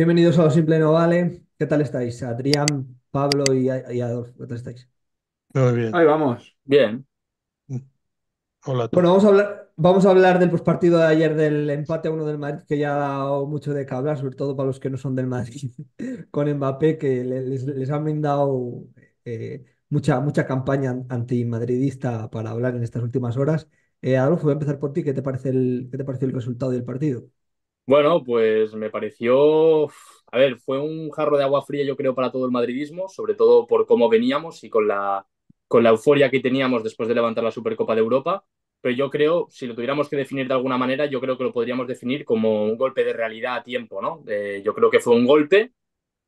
Bienvenidos a Simple No Vale. ¿Qué tal estáis? Adrián, Pablo y, Adolfo, ¿qué tal estáis? Muy bien. Ahí vamos. Bien. Hola. Bueno, vamos a hablar, vamos a hablar del partido de ayer del empate a uno del Madrid, que ya ha dado mucho de que hablar, sobre todo para los que no son del Madrid, con Mbappé, que les, han brindado eh, mucha, mucha campaña antimadridista para hablar en estas últimas horas. Eh, Adolfo, voy a empezar por ti. ¿Qué te parece el, qué te pareció el resultado del partido? Bueno, pues me pareció, a ver, fue un jarro de agua fría yo creo para todo el madridismo, sobre todo por cómo veníamos y con la, con la euforia que teníamos después de levantar la Supercopa de Europa, pero yo creo, si lo tuviéramos que definir de alguna manera, yo creo que lo podríamos definir como un golpe de realidad a tiempo, ¿no? yo creo que fue un golpe,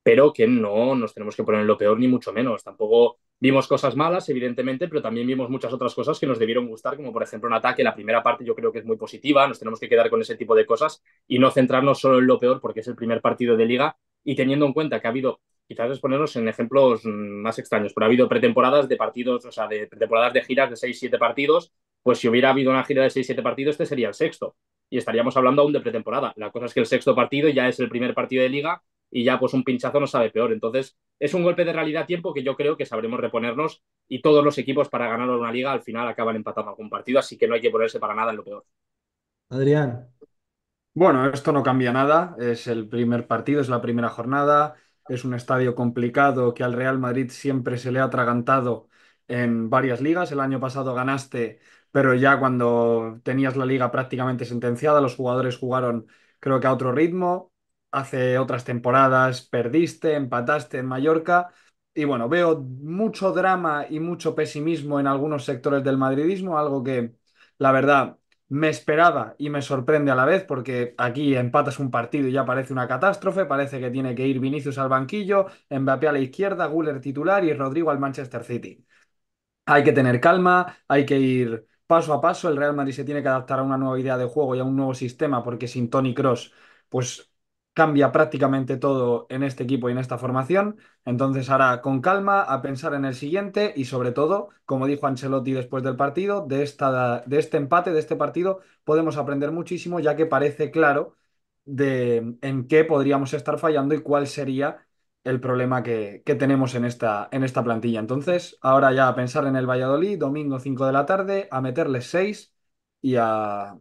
pero que no nos tenemos que poner en lo peor, ni mucho menos. Tampoco Vimos cosas malas, evidentemente, pero también vimos muchas otras cosas que nos debieron gustar, como por ejemplo un ataque. La primera parte yo creo que es muy positiva, nos tenemos que quedar con ese tipo de cosas y no centrarnos solo en lo peor porque es el primer partido de liga y teniendo en cuenta que ha habido, quizás es ponernos en ejemplos más extraños, pero ha habido pretemporadas de partidos, o sea, de pretemporadas de giras de 6-7 partidos, pues si hubiera habido una gira de 6-7 partidos, este sería el sexto y estaríamos hablando aún de pretemporada. La cosa es que el sexto partido ya es el primer partido de liga y ya pues un pinchazo no sabe peor. Entonces es un golpe de realidad tiempo que yo creo que sabremos reponernos y todos los equipos para ganar una liga al final acaban empatando algún partido, así que no hay que ponerse para nada en lo peor. Adrián. Bueno, esto no cambia nada, es el primer partido, es la primera jornada, es un estadio complicado que al Real Madrid siempre se le ha atragantado en varias ligas. El año pasado ganaste, pero ya cuando tenías la liga prácticamente sentenciada, los jugadores jugaron creo que a otro ritmo hace otras temporadas perdiste, empataste en Mallorca. Y bueno, veo mucho drama y mucho pesimismo en algunos sectores del madridismo, algo que la verdad me esperaba y me sorprende a la vez, porque aquí empatas un partido y ya parece una catástrofe, parece que tiene que ir Vinicius al banquillo, Mbappé a la izquierda, Guller titular y Rodrigo al Manchester City. Hay que tener calma, hay que ir paso a paso, el Real Madrid se tiene que adaptar a una nueva idea de juego y a un nuevo sistema, porque sin Tony Cross, pues cambia prácticamente todo en este equipo y en esta formación. Entonces ahora con calma a pensar en el siguiente y sobre todo, como dijo Ancelotti después del partido, de, esta, de este empate, de este partido, podemos aprender muchísimo ya que parece claro de en qué podríamos estar fallando y cuál sería el problema que, tenemos en esta, en esta plantilla. Entonces, ahora ya a pensar en el Valladolid, domingo 5 de la tarde, a meterles 6 y a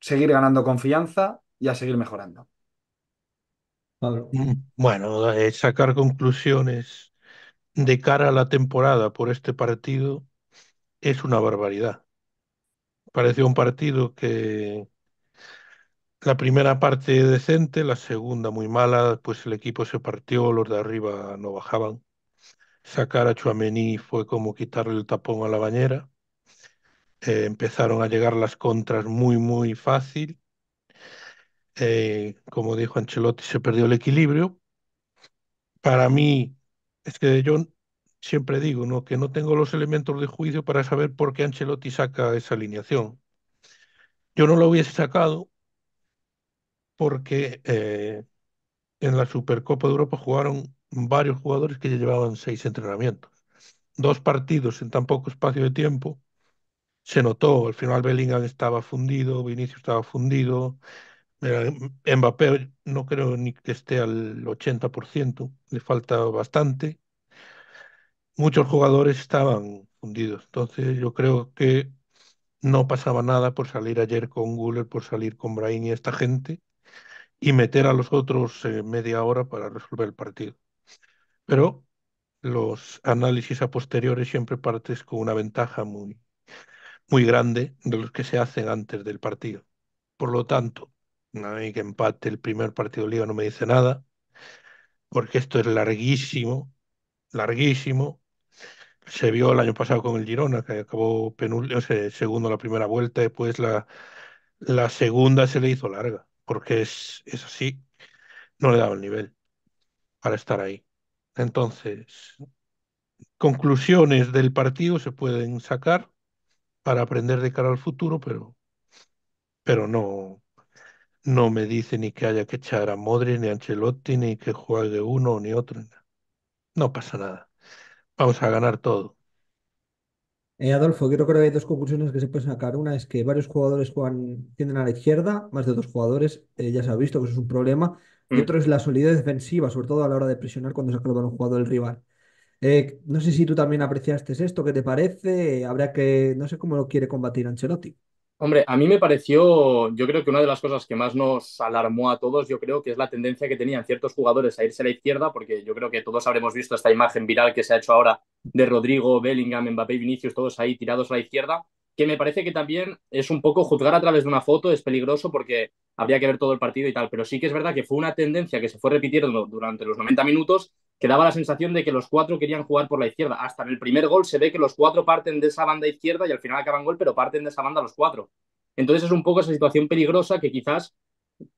seguir ganando confianza y a seguir mejorando. Mm, bueno, eh, sacar conclusiones de cara a la temporada por este partido es una barbaridad. Pareció un partido que la primera parte decente, la segunda muy mala, pues el equipo se partió, los de arriba no bajaban. Sacar a Chuamení fue como quitarle el tapón a la bañera. Eh, empezaron a llegar las contras muy, muy fácil. Eh, como dijo Ancelotti, se perdió el equilibrio. Para mí, es que yo siempre digo que no tengo los elementos de juicio para saber por qué Ancelotti saca esa alineación. Yo no lo hubiese sacado porque eh, en la Supercopa de Europa jugaron varios jugadores que ya llevaban seis entrenamientos. Dos partidos en tan poco espacio de tiempo se notó. Al final Bellingham estaba fundido, Vinicius estaba fundido, Mbappé no creo ni que esté al 80%, le falta bastante. Muchos jugadores estaban fundidos, entonces yo creo que no pasaba nada por salir ayer con Guller, por salir con Brain y esta gente y meter a los otros eh, media hora para resolver el partido. Pero los análisis a posteriores siempre partes con una ventaja muy, muy grande de los que se hacen antes del partido. Por lo tanto, a mí que empate el primer partido de liga no me dice nada, porque esto es larguísimo, larguísimo. Se vio el año pasado con el Girona, que acabó penúltimo, sea, segundo la primera vuelta, después la, la segunda se le hizo larga, porque es, así, no le daba el nivel para estar ahí. Entonces, conclusiones del partido se pueden sacar para aprender de cara al futuro, pero, pero no, no me dice ni que haya que echar a Modri, ni a Ancelotti, ni que juegue uno ni otro. No pasa nada. Vamos a ganar todo. Eh, Adolfo, creo que hay dos conclusiones que se pueden sacar. Una es que varios jugadores juegan, tienden a la izquierda, más de dos jugadores, eh, ya se ha visto que eso es un problema. Y mm. otro es la solidez defensiva, sobre todo a la hora de presionar cuando se el un jugador del rival. Eh, no sé si tú también apreciaste esto, ¿qué te parece? Eh, habrá que, no sé cómo lo quiere combatir Ancelotti. Hombre, a mí me pareció, yo creo que una de las cosas que más nos alarmó a todos, yo creo que es la tendencia que tenían ciertos jugadores a irse a la izquierda, porque yo creo que todos habremos visto esta imagen viral que se ha hecho ahora de Rodrigo, Bellingham, Mbappé y Vinicius, todos ahí tirados a la izquierda, que me parece que también es un poco juzgar a través de una foto, es peligroso porque habría que ver todo el partido y tal, pero sí que es verdad que fue una tendencia que se fue repitiendo durante los 90 minutos que daba la sensación de que los cuatro querían jugar por la izquierda. Hasta en el primer gol se ve que los cuatro parten de esa banda izquierda y al final acaban gol, pero parten de esa banda los cuatro. Entonces es un poco esa situación peligrosa que quizás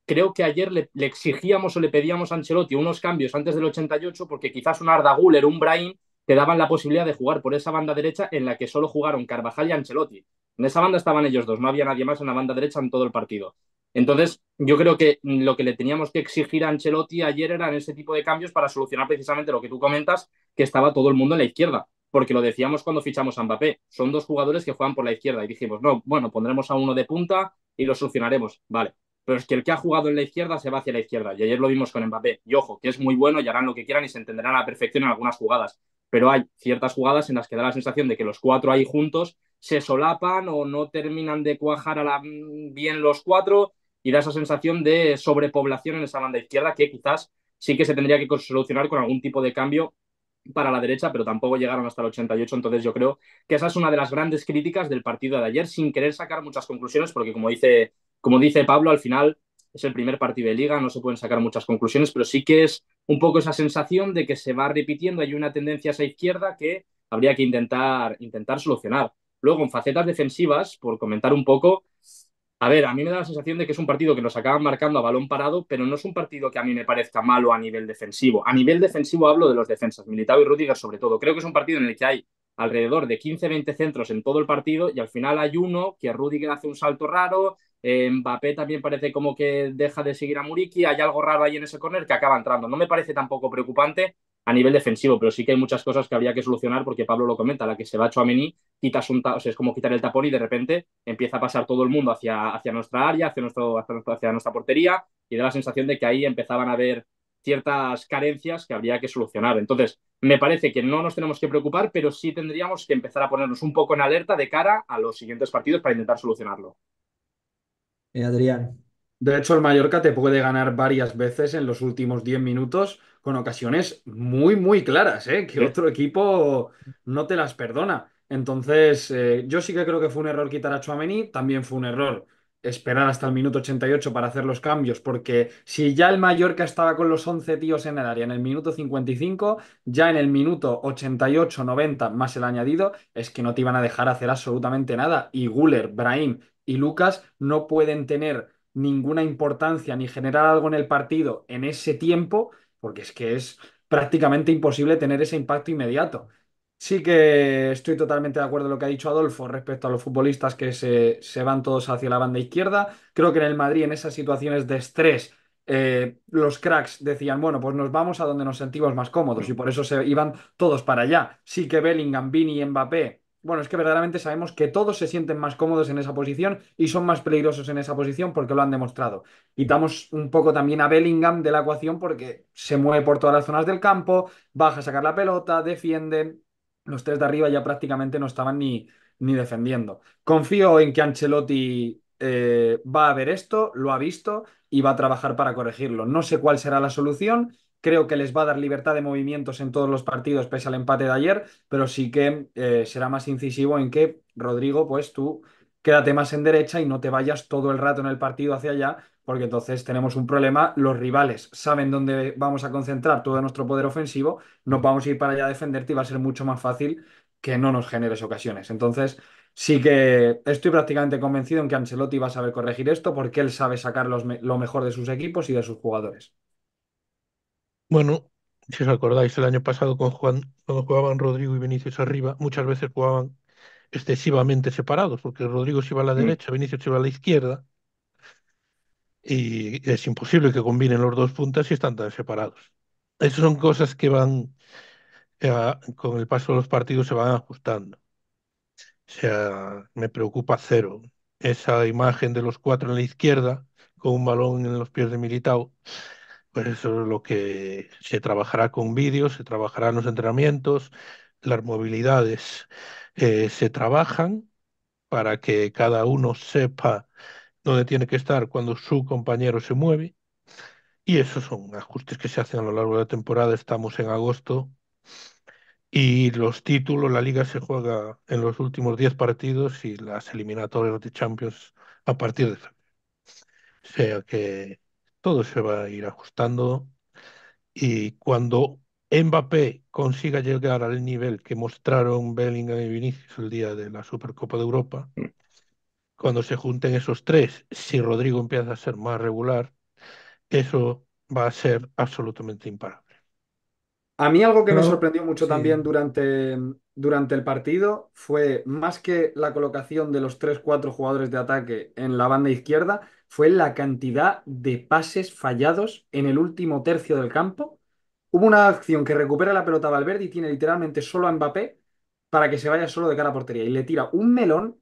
creo que ayer le, exigíamos o le pedíamos a Ancelotti unos cambios antes del 88 porque quizás un Arda Guller, un Brain te daban la posibilidad de jugar por esa banda derecha en la que solo jugaron Carvajal y Ancelotti. En esa banda estaban ellos dos, no había nadie más en la banda derecha en todo el partido. Entonces, yo creo que lo que le teníamos que exigir a Ancelotti ayer eran ese tipo de cambios para solucionar precisamente lo que tú comentas, que estaba todo el mundo en la izquierda, porque lo decíamos cuando fichamos a Mbappé, son dos jugadores que juegan por la izquierda y dijimos, no, bueno, pondremos a uno de punta y lo solucionaremos, vale. Pero es que el que ha jugado en la izquierda se va hacia la izquierda y ayer lo vimos con Mbappé. Y ojo, que es muy bueno y harán lo que quieran y se entenderán a la perfección en algunas jugadas pero hay ciertas jugadas en las que da la sensación de que los cuatro ahí juntos se solapan o no terminan de cuajar a la, mm, bien los cuatro y da esa sensación de sobrepoblación en esa banda izquierda que quizás sí que se tendría que solucionar con algún tipo de cambio para la derecha, pero tampoco llegaron hasta el 88. Entonces yo creo que esa es una de las grandes críticas del partido de ayer, sin querer sacar muchas conclusiones, porque como dice, como dice Pablo, al final es el primer partido de liga, no se pueden sacar muchas conclusiones, pero sí que es un poco esa sensación de que se va repitiendo, hay una tendencia esa izquierda que habría que intentar, intentar solucionar. Luego, en facetas defensivas, por comentar un poco, a ver, a mí me da la sensación de que es un partido que nos acaban marcando a balón parado, pero no es un partido que a mí me parezca malo a nivel defensivo. A nivel defensivo hablo de los defensas, Militao y Rudiger sobre todo. Creo que es un partido en el que hay alrededor de 15-20 centros en todo el partido y al final hay uno que Rudiger hace un salto raro, eh, Mbappé también parece como que deja de seguir a Muriki. Hay algo raro ahí en ese corner que acaba entrando. No me parece tampoco preocupante a nivel defensivo, pero sí que hay muchas cosas que habría que solucionar porque Pablo lo comenta, la que se va a Chouameni, quitas un o es como quitar el tapón y de repente empieza a pasar todo el mundo hacia, hacia nuestra área, hacia, nuestro, hacia nuestra portería y da la sensación de que ahí empezaban a haber ciertas carencias que habría que solucionar. Entonces, me parece que no nos tenemos que preocupar, pero sí tendríamos que empezar a ponernos un poco en alerta de cara a los siguientes partidos para intentar solucionarlo. Eh, Adrián. De hecho, el Mallorca te puede ganar varias veces en los últimos 10 minutos con ocasiones muy, muy claras, ¿eh? que otro equipo no te las perdona. Entonces, eh, yo sí que creo que fue un error quitar a Chouameni, también fue un error esperar hasta el minuto 88 para hacer los cambios, porque si ya el Mallorca estaba con los 11 tíos en el área en el minuto 55, ya en el minuto 88, 90 más el añadido, es que no te iban a dejar hacer absolutamente nada. Y Guller, Brahim y Lucas no pueden tener ninguna importancia ni generar algo en el partido en ese tiempo, porque es que es prácticamente imposible tener ese impacto inmediato. Sí que estoy totalmente de acuerdo en lo que ha dicho Adolfo respecto a los futbolistas que se, van todos hacia la banda izquierda. Creo que en el Madrid, en esas situaciones de estrés, eh, los cracks decían, bueno, pues nos vamos a donde nos sentimos más cómodos y por eso se iban todos para allá. Sí que Bellingham, Vini y Mbappé bueno, es que verdaderamente sabemos que todos se sienten más cómodos en esa posición y son más peligrosos en esa posición porque lo han demostrado. Quitamos un poco también a Bellingham de la ecuación porque se mueve por todas las zonas del campo, baja a sacar la pelota, defiende, los tres de arriba ya prácticamente no estaban ni, ni defendiendo. Confío en que Ancelotti eh, va a ver esto, lo ha visto y va a trabajar para corregirlo. No sé cuál será la solución. Creo que les va a dar libertad de movimientos en todos los partidos pese al empate de ayer, pero sí que eh, será más incisivo en que, Rodrigo, pues tú quédate más en derecha y no te vayas todo el rato en el partido hacia allá, porque entonces tenemos un problema, los rivales saben dónde vamos a concentrar todo nuestro poder ofensivo, no vamos a ir para allá a defenderte y va a ser mucho más fácil que no nos generes ocasiones. Entonces, sí que estoy prácticamente convencido en que Ancelotti va a saber corregir esto porque él sabe sacar lo mejor de sus equipos y de sus jugadores. Bueno, si os acordáis, el año pasado con cuando jugaban Rodrigo y Vinicius arriba, muchas veces jugaban excesivamente separados, porque Rodrigo se iba a la mm. derecha, Vinicius se iba a la izquierda, y es imposible que combinen los dos puntas si están tan separados. Esas son cosas que van, eh, con el paso de los partidos se van ajustando. O sea, me preocupa cero esa imagen de los cuatro en la izquierda con un balón en los pies de Militao. Pues eso es lo que se trabajará con vídeos, se trabajarán en los entrenamientos, las movilidades eh, se trabajan para que cada uno sepa donde tiene que estar cuando su compañero se mueve. Y esos son ajustes que se hacen a lo largo de la temporada. Estamos en agosto y los títulos, la liga se juega en los últimos 10 partidos y las eliminatorias de Champions a partir de febrero. O sea que todo se va a ir ajustando y cuando Mbappé consiga llegar al nivel que mostraron Bellingham y Vinicius el día de la Supercopa de Europa, mm cuando se junten esos tres, si Rodrigo empieza a ser más regular, eso va a ser absolutamente imparable. A mí algo que me sorprendió mucho también durante, durante el partido fue más que la colocación de los tres cuatro jugadores de ataque en la banda izquierda, fue la cantidad de pases fallados en el último tercio del campo. Hubo una acción que recupera la pelota Valverde y tiene literalmente solo a Mbappé para que se vaya solo de cara a portería y le tira un melón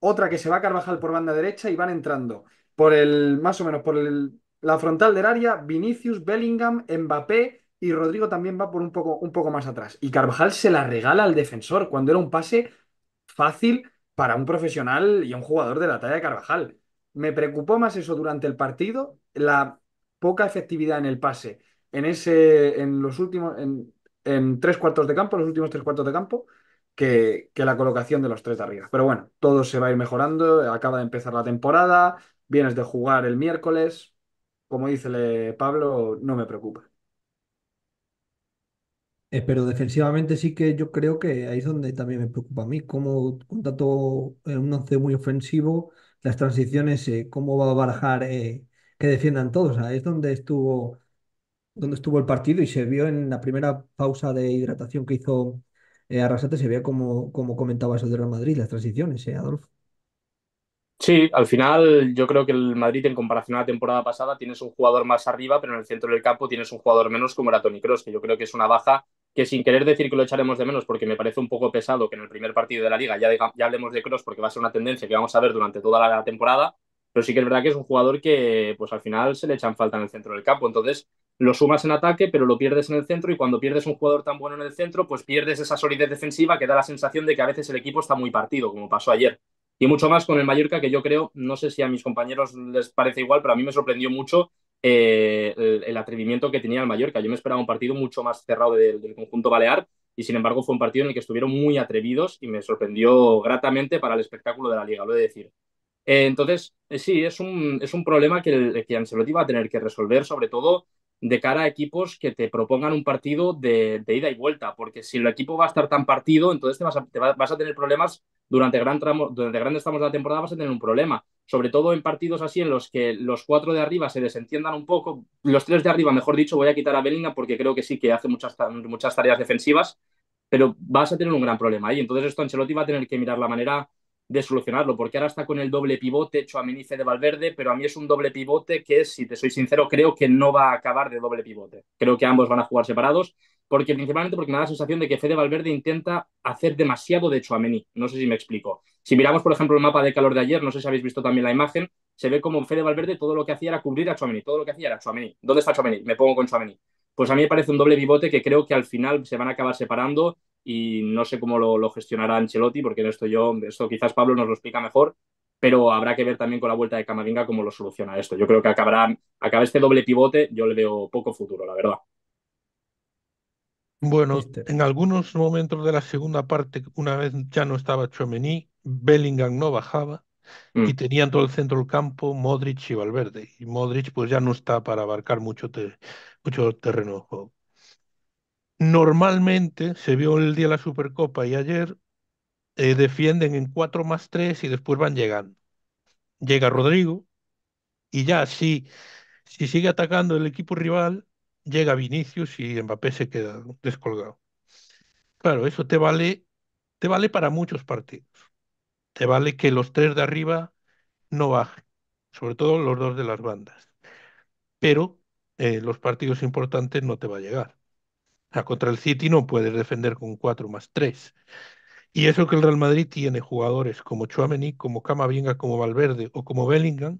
otra que se va a Carvajal por banda derecha y van entrando por el, más o menos por la frontal del área, Vinicius, Bellingham, Mbappé y Rodrigo también va por un poco, un poco más atrás. Y Carvajal se la regala al defensor cuando era un pase fácil para un profesional y un jugador de la talla de Carvajal. Me preocupó más eso durante el partido, la poca efectividad en el pase en ese, en los últimos, en, en tres cuartos de campo, los últimos tres cuartos de campo, que, la colocación de los tres de arriba. Pero bueno, todo se va a ir mejorando. Acaba de empezar la temporada, vienes de jugar el miércoles. Como dice Pablo, no me preocupa. Eh, pero defensivamente sí que yo creo que ahí es donde también me preocupa a mí, como con tanto eh, un once muy ofensivo, las transiciones, eh, cómo va a barajar que defiendan todos. es donde estuvo, donde estuvo el partido y se vio en la primera pausa de hidratación que hizo eh, Arrasate se veía como, como comentaba eso de Real Madrid, las transiciones, ¿eh, Adolfo? Sí, al final yo creo que el Madrid en comparación a la temporada pasada tienes un jugador más arriba, pero en el centro del campo tienes un jugador menos como era Tony Cross, que yo creo que es una baja que sin querer decir que lo echaremos de menos porque me parece un poco pesado que en el primer partido de la liga ya, ya hablemos de Cross porque va a ser una tendencia que vamos a ver durante toda la temporada, pero sí que es verdad que es un jugador que pues al final se le echan falta en el centro del campo. Entonces lo sumas en ataque, pero lo pierdes en el centro y cuando pierdes un jugador tan bueno en el centro, pues pierdes esa solidez defensiva que da la sensación de que a veces el equipo está muy partido, como pasó ayer. Y mucho más con el Mallorca, que yo creo, no sé si a mis compañeros les parece igual, pero a mí me sorprendió mucho eh, el, atrevimiento que tenía el Mallorca. Yo me esperaba un partido mucho más cerrado del, del conjunto balear y sin embargo fue un partido en el que estuvieron muy atrevidos y me sorprendió gratamente para el espectáculo de la liga, lo he de decir. Eh, entonces, eh, sí, es un, es un problema que, el, Ancelotti va a tener que resolver, sobre todo de cara a equipos que te propongan un partido de, ida y vuelta, porque si el equipo va a estar tan partido, entonces vas a, a tener problemas durante, gran tramo, durante grandes tramos de la temporada, vas a tener un problema, sobre todo en partidos así en los que los cuatro de arriba se desentiendan un poco, los tres de arriba, mejor dicho, voy a quitar a Belinda, porque creo que sí que hace muchas, muchas tareas defensivas, pero vas a tener un gran problema ahí, entonces esto Ancelotti va a tener que mirar la manera de solucionarlo, porque ahora está con el doble pivote hecho a de Valverde, pero a mí es un doble pivote que, si te soy sincero, creo que no va a acabar de doble pivote. Creo que ambos van a jugar separados, porque principalmente porque me da la sensación de que Fede Valverde intenta hacer demasiado de Chuamení. No sé si me explico. Si miramos, por ejemplo, el mapa de calor de ayer, no sé si habéis visto también la imagen, se ve como Fede Valverde todo lo que hacía era cubrir a Chuamení, todo lo que hacía era Chuamení. ¿Dónde está Chuamení? Me pongo con Chuamení. Pues a mí me parece un doble pivote que creo que al final se van a acabar separando y no sé cómo lo, gestionará Ancelotti, porque en esto yo, esto quizás Pablo nos lo explica mejor, pero habrá que ver también con la vuelta de Camavinga cómo lo soluciona esto. Yo creo que acabará, acaba este doble pivote, yo le veo poco futuro, la verdad. Bueno, en algunos momentos de la segunda parte, una vez ya no estaba Chomení, Bellingham no bajaba y mm. tenían todo el centro del campo Modric y Valverde. Y Modric pues ya no está para abarcar mucho, mucho terreno Normalmente, se vio el día de la Supercopa y ayer, eh, defienden en 4 más 3 y después van llegando. Llega Rodrigo y ya si, si sigue atacando el equipo rival, llega Vinicius y Mbappé se queda descolgado. Claro, eso te vale, te vale para muchos partidos. Te vale que los tres de arriba no bajen, sobre todo los dos de las bandas. Pero eh, los partidos importantes no te va a llegar. Ah, contra el City no puedes defender con 4 más 3. Y eso que el Real Madrid tiene jugadores como Chouameni, como Camavinga, como Valverde o como Bellingham,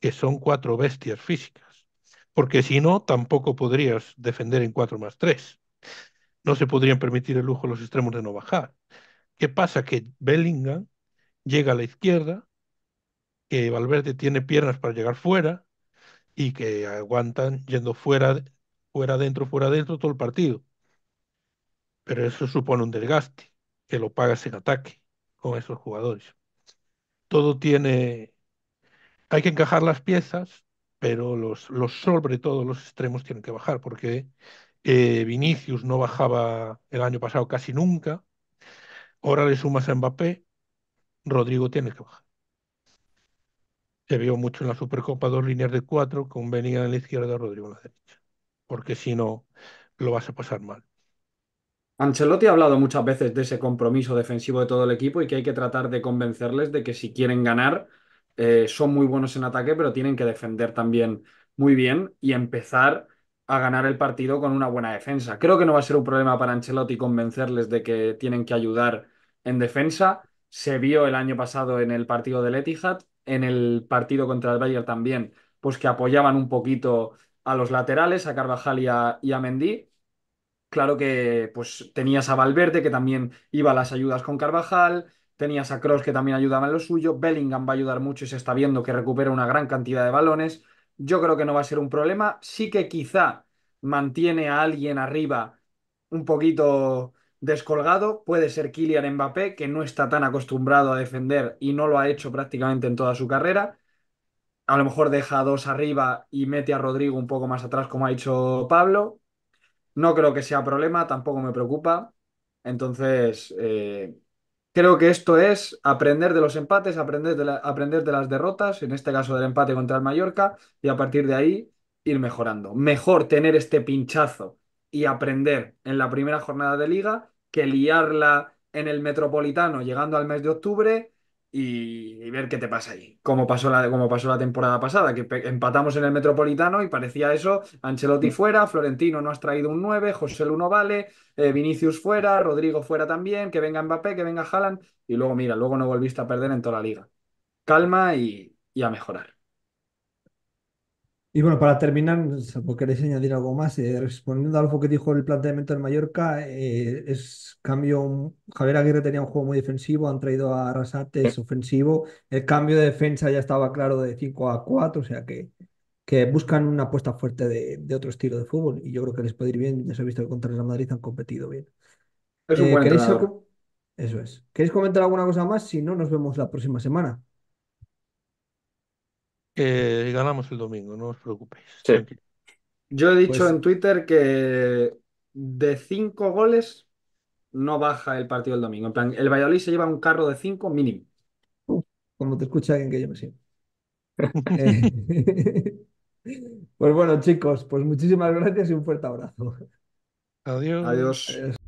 que son cuatro bestias físicas. Porque si no, tampoco podrías defender en 4 más 3. No se podrían permitir el lujo los extremos de no bajar. ¿Qué pasa? Que Bellingham llega a la izquierda, que Valverde tiene piernas para llegar fuera y que aguantan yendo fuera fuera adentro, fuera dentro todo el partido. Pero eso supone un desgaste, que lo pagas en ataque con esos jugadores. Todo tiene... Hay que encajar las piezas, pero los, los sobre todo los extremos tienen que bajar, porque eh, Vinicius no bajaba el año pasado casi nunca. Ahora le sumas a Mbappé, Rodrigo tiene que bajar. Se vio mucho en la Supercopa dos líneas de cuatro, con a en la izquierda, Rodrigo en la derecha porque si no, lo vas a pasar mal. Ancelotti ha hablado muchas veces de ese compromiso defensivo de todo el equipo y que hay que tratar de convencerles de que si quieren ganar, eh, son muy buenos en ataque, pero tienen que defender también muy bien y empezar a ganar el partido con una buena defensa. Creo que no va a ser un problema para Ancelotti convencerles de que tienen que ayudar en defensa. Se vio el año pasado en el partido del Etihad, en el partido contra el Bayern también, pues que apoyaban un poquito a los laterales, a Carvajal y a, Mendy. Claro que pues tenías a Valverde que también iba a las ayudas con Carvajal, tenías a Cross que también ayudaba en lo suyo, Bellingham va a ayudar mucho y se está viendo que recupera una gran cantidad de balones. Yo creo que no va a ser un problema. Sí que quizá mantiene a alguien arriba un poquito descolgado. Puede ser Kylian Mbappé, que no está tan acostumbrado a defender y no lo ha hecho prácticamente en toda su carrera a lo mejor deja dos arriba y mete a Rodrigo un poco más atrás, como ha dicho Pablo. No creo que sea problema, tampoco me preocupa. Entonces, eh, creo que esto es aprender de los empates, aprender de, aprender de las derrotas, en este caso del empate contra el Mallorca, y a partir de ahí ir mejorando. Mejor tener este pinchazo y aprender en la primera jornada de liga que liarla en el Metropolitano llegando al mes de octubre y, ver qué te pasa ahí. Como pasó, la, pasó la temporada pasada, que empatamos en el Metropolitano y parecía eso, Ancelotti mm. fuera, Florentino no has traído un 9, José Luno vale, eh, Vinicius fuera, Rodrigo fuera también, que venga Mbappé, que venga Haaland, y luego mira, luego no volviste a perder en toda la liga. Calma y, y a mejorar. Y bueno, para terminar, ¿queréis añadir algo más? Eh, respondiendo a algo que dijo el planteamiento del Mallorca, eh, es cambio. Javier Aguirre tenía un juego muy defensivo, han traído a Arrasate, es ofensivo. El cambio de defensa ya estaba claro de 5 a 4, o sea que, que buscan una apuesta fuerte de, otro estilo de fútbol. Y yo creo que les puede ir bien, ya se ha visto que contra el Real Madrid han competido bien. Eh, Eso es. ¿Queréis comentar alguna cosa más? Si no, nos vemos la próxima semana ganamos el domingo, no os preocupéis. Yo he dicho pues en Twitter que de cinco goles no baja el partido el domingo. En plan, el Valladolid se lleva un carro de cinco mínimo. Como te escucha alguien que yo me siento. Eh, pues bueno, chicos, pues muchísimas gracias y un fuerte abrazo. Adiós. Adiós.